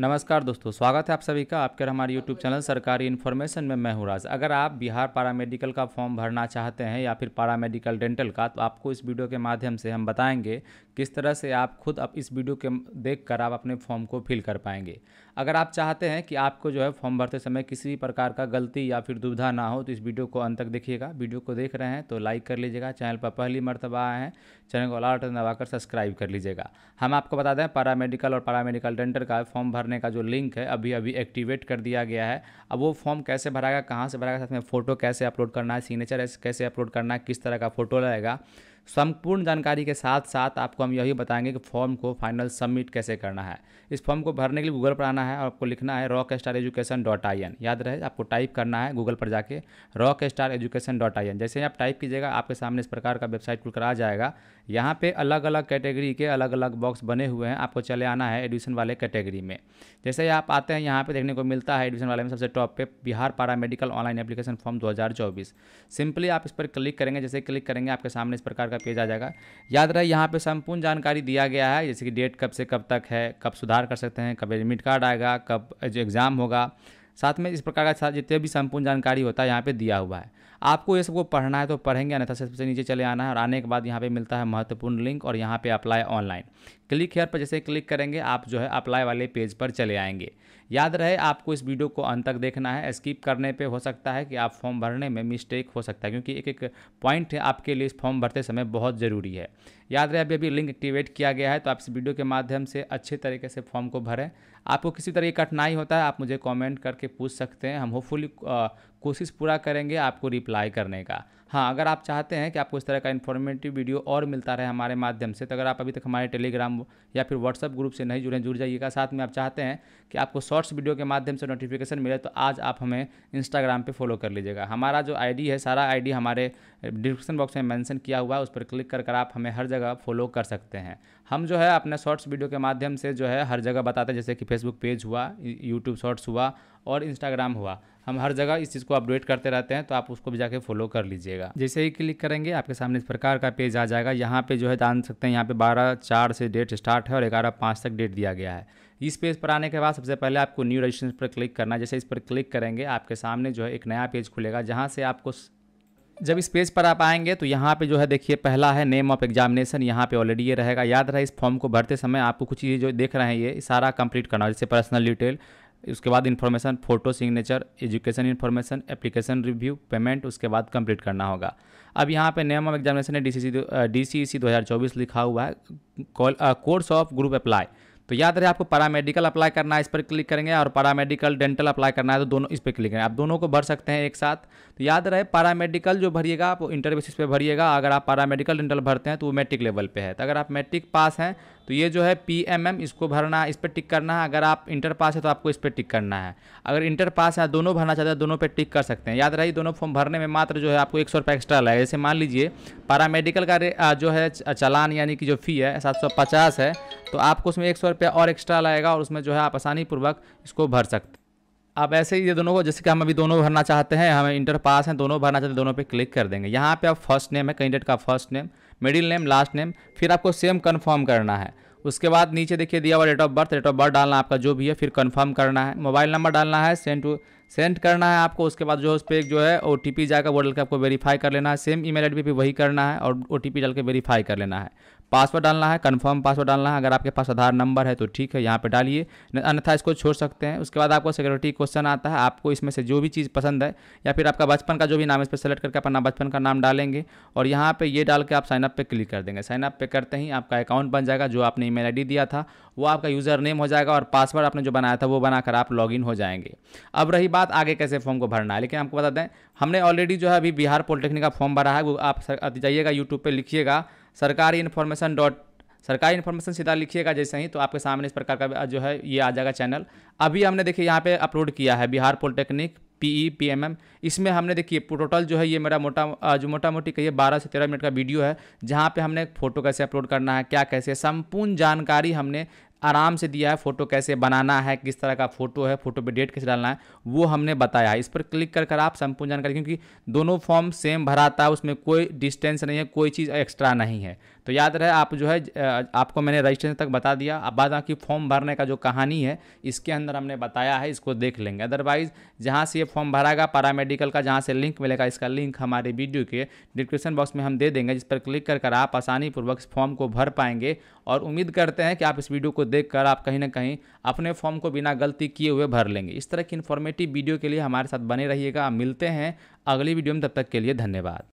नमस्कार दोस्तों स्वागत है आप सभी का आपके हमारे यूट्यूब चैनल सरकारी इन्फॉर्मेशन में मैं हूँ राज अगर आप बिहार मेडिकल का फॉर्म भरना चाहते हैं या फिर मेडिकल डेंटल का तो आपको इस वीडियो के माध्यम से हम बताएंगे किस तरह से आप खुद अब इस वीडियो के देख कर आप अपने फॉर्म को फिल कर पाएंगे अगर आप चाहते हैं कि आपको जो है फॉर्म भरते समय किसी भी प्रकार का गलती या फिर दुविधा ना हो तो इस वीडियो को अंत तक देखिएगा वीडियो को देख रहे हैं तो लाइक कर लीजिएगा चैनल पर पहली मरतबा आए हैं चैनल को अलार्ट दबाकर सब्सक्राइब कर लीजिएगा हम आपको बता दें मेडिकल और पारामेडिकल डेंटल का फॉर्म भर करने का जो लिंक है अभी अभी एक्टिवेट कर दिया गया है अब वो फॉर्म कैसे भरागा कहाँ से भरागा साथ में फ़ोटो कैसे अपलोड करना है सिग्नेचर कैसे अपलोड करना है किस तरह का फ़ोटो रहेगा संपूर्ण जानकारी के साथ साथ आपको हम यही बताएंगे कि फॉर्म को फाइनल सबमिट कैसे करना है इस फॉर्म को भरने के लिए गूगल पर आना है और आपको लिखना है rock star education dot I N याद रहे आपको टाइप करना है गूगल पर जाके rock star education dot I N जैसे ही आप टाइप कीजिएगा आपके सामने इस प्रकार का वेबसाइट खुलकर आ जाएगा यहाँ पे अलग अलग कैटेगरी के अलग अलग बॉक्स बने हुए हैं आपको चले आना है एडमिशन वाले कैटेगरी में जैसे ही आप आते हैं यहाँ पे देखने को मिलता है एडमिशन वाले में सबसे टॉप पे Bihar para medical online application form 2024 simply आप इस पर क्लिक करेंगे जैसे क्लिक करेंगे आपके सामने इस प्रकार का का पेज आ जाएगा याद रहे यहाँ पे संपूर्ण जानकारी दिया गया है जैसे कि डेट कब से कब तक है कब सुधार कर सकते हैं कब एडमिट कार्ड आएगा कब जो एग्ज़ाम होगा साथ में इस प्रकार का जितने भी संपूर्ण जानकारी होता है यहाँ पर दिया हुआ है आपको ये सबको पढ़ना है तो पढ़ेंगे अन्यथा सबसे नीचे चले आना है और आने के बाद यहाँ पे मिलता है महत्वपूर्ण लिंक और यहाँ पे अप्लाई ऑनलाइन क्लिक हेयर पर जैसे क्लिक करेंगे आप जो है अप्लाई वाले पेज पर चले आएंगे याद रहे आपको इस वीडियो को अंत तक देखना है स्किप करने पे हो सकता है कि आप फॉर्म भरने में मिस्टेक हो सकता है क्योंकि एक एक पॉइंट आपके लिए इस फॉर्म भरते समय बहुत ज़रूरी है याद रहे अभी अभी लिंक एक्टिवेट किया गया है तो आप इस वीडियो के माध्यम से अच्छे तरीके से फॉर्म को भरें आपको किसी तरह की कठिनाई होता है आप मुझे कॉमेंट करके पूछ सकते हैं हम होपफुली कोशिश पूरा करेंगे आपको रिप्लाई करने का हाँ अगर आप चाहते हैं कि आपको इस तरह का इन्फॉर्मेटिव वीडियो और मिलता रहे हमारे माध्यम से तो अगर आप अभी तक हमारे टेलीग्राम या फिर व्हाट्सअप ग्रुप से नहीं जुड़े जुड़ जाइएगा साथ में आप चाहते हैं कि आपको शॉर्ट्स वीडियो के माध्यम से नोटिफिकेशन मिले तो आज आप हमें इंस्टाग्राम पर फॉलो कर लीजिएगा हमारा जो आई है सारा आई हमारे डिस्क्रिप्शन बॉक्स में मैंसन किया हुआ है उस पर क्लिक कर कर आप हमें हर जगह फॉलो कर सकते हैं हम जो है अपने शॉर्ट्स वीडियो के माध्यम से जो है हर जगह बताते हैं जैसे कि फेसबुक पेज हुआ यूट्यूब शॉर्ट्स हुआ और इंस्टाग्राम हुआ हम हर जगह इस चीज़ को अपडेट करते रहते हैं तो आप उसको भी जाके फॉलो कर लीजिएगा जैसे ही क्लिक करेंगे आपके सामने इस प्रकार का पेज आ जाएगा यहाँ पे जो है जान सकते हैं यहाँ पे बारह चार से डेट स्टार्ट है और ग्यारह पाँच तक डेट दिया गया है इस पेज पर आने के बाद सबसे पहले आपको न्यू रजिस्ट्रेशन पर क्लिक करना है जैसे इस पर क्लिक करेंगे आपके सामने जो है एक नया पेज खुलेगा जहाँ से आपको जब इस पेज पर आप आएंगे तो यहाँ पे जो है देखिए पहला है नेम ऑफ एग्जामिनेशन यहाँ पे ऑलरेडी ये रहेगा याद रहे इस फॉर्म को भरते समय आपको कुछ ये जो देख रहे हैं ये सारा कंप्लीट करना जैसे पर्सनल डिटेल उसके बाद information photo signature education information application review payment उसके बाद कंप्लीट करना होगा अब यहाँ पे नेम ऑफ एग्जामिनेशन है डी सी सी दो e लिखा हुआ है कोर्स ऑफ ग्रुप अप्लाई तो याद रहे आपको पैरामेडिकल अप्लाई करना है इस पर क्लिक करेंगे और पैरामेडिकल डेंटल अप्लाई करना है तो दोनों इस पर क्लिक करेंगे आप दोनों को भर सकते हैं एक साथ तो याद रहे पैरामेडिकल जो भरिएगा आप इंटरव्यू बेसिस पर भरिएगा अगर आप पैरामेडिकल डेंटल भरते हैं तो वो मैट्रिक लेवल पे है तो अगर आप मैट्रिक पास हैं तो ये जो है पी एम एम इसको भरना है इस पर टिक करना है अगर आप इंटर पास है तो आपको इस पर टिक करना है अगर इंटर पास है दोनों भरना चाहते हैं दोनों पर टिक कर सकते हैं याद रही दोनों फॉर्म भरने में मात्र जो है आपको एक सौ रुपये एक्स्ट्रा लगेगा जैसे मान लीजिए पैरामेडिकल का जो है चालान यानी कि जो फ़ी है सात सौ पचास है तो आपको उसमें एक सौ रुपया और एक्स्ट्रा लगेगा और उसमें जो है आप आसानी पूर्वक इसको भर सकते अब ऐसे ही ये दोनों को जैसे कि हम अभी दोनों भरना चाहते हैं हमें इंटर पास हैं दोनों भरना चाहते हैं दोनों पे क्लिक कर देंगे यहाँ पे आप फर्स्ट नेम है कैंडिडेट का first name middle name last name फिर आपको सेम कन्फर्म करना है उसके बाद नीचे देखिए दिया हुआ date of birth date of birth डालना आपका जो भी है फिर कन्फर्म करना है मोबाइल नंबर डालना है सेंड टू सेंड करना है आपको उसके बाद जो उस पर एक जो है ओ टी पी जाएगा वो डाल के आपको वेरीफाई कर लेना है सेम ई मेल आई भी पे वही करना है और ओ टी पी डाल के वेरीफाई कर लेना है पासवर्ड डालना है कन्फर्म पासवर्ड डालना है अगर आपके पास आधार नंबर है तो ठीक है यहाँ पे डालिए अन्यथा इसको छोड़ सकते हैं उसके बाद आपको सिक्योरिटी क्वेश्चन आता है आपको इसमें से जो भी चीज़ पसंद है या फिर आपका बचपन का जो भी नाम इस पर सेलेक्ट करके अपना बचपन का नाम डालेंगे और यहाँ पर ये डाल के आप साइनअप पर क्लिक कर देंगे साइनअप पर करते ही आपका अकाउंट बन जाएगा जो आपने ईमेल आई दिया था वो आपका यूज़र नेम हो जाएगा और पासवर्ड आपने जो बनाया था वो बनाकर आप लॉगिन हो जाएंगे अब रही बात आगे कैसे फॉर्म को भरना है लेकिन आपको बता दें हमने ऑलरेडी जो है अभी बिहार पॉलिटेक्निक का फॉर्म भरा है वो आप जाइएगा यूट्यूब पर लिखिएगा सरकारी इन्फॉर्मेशन डॉट सरकारी इन्फॉर्मेशन सीधा लिखिएगा जैसे ही तो आपके सामने इस प्रकार का जो है ये आ जाएगा चैनल अभी हमने देखिए यहाँ पे अपलोड किया है बिहार पॉलिटेक्निक पी ई इसमें हमने देखिए टोटल जो है ये मेरा मोटा जो मोटा मोटी कहिए बारह से तेरह मिनट का वीडियो है जहाँ पे हमने फ़ोटो कैसे अपलोड करना है क्या कैसे संपूर्ण जानकारी हमने आराम से दिया है फ़ोटो कैसे बनाना है किस तरह का फ़ोटो है फ़ोटो पे डेट कैसे डालना है वो हमने बताया इस पर क्लिक कर कर आप संपूर्ण जानकारी क्योंकि दोनों फॉर्म सेम भराता है उसमें कोई डिस्टेंस नहीं है कोई चीज़ एक्स्ट्रा नहीं है तो याद रहे आप जो है आपको मैंने रजिस्ट्रेशन तक बता दिया अब बाद कि फॉर्म भरने का जो कहानी है इसके अंदर हमने बताया है इसको देख लेंगे अदरवाइज़ जहाँ से ये फॉर्म भरागा पैरामेडिकल का जहाँ से लिंक मिलेगा इसका लिंक हमारे वीडियो के डिस्क्रिप्शन बॉक्स में हम दे देंगे जिस पर क्लिक कर कर आप आसानीपूर्वक इस फॉर्म को भर पाएंगे और उम्मीद करते हैं कि आप इस वीडियो को देखकर आप कहीं ना कहीं अपने फॉर्म को बिना गलती किए हुए भर लेंगे इस तरह की इन्फॉर्मेटिव वीडियो के लिए हमारे साथ बने रहिएगा मिलते हैं अगली वीडियो में तब तक के लिए धन्यवाद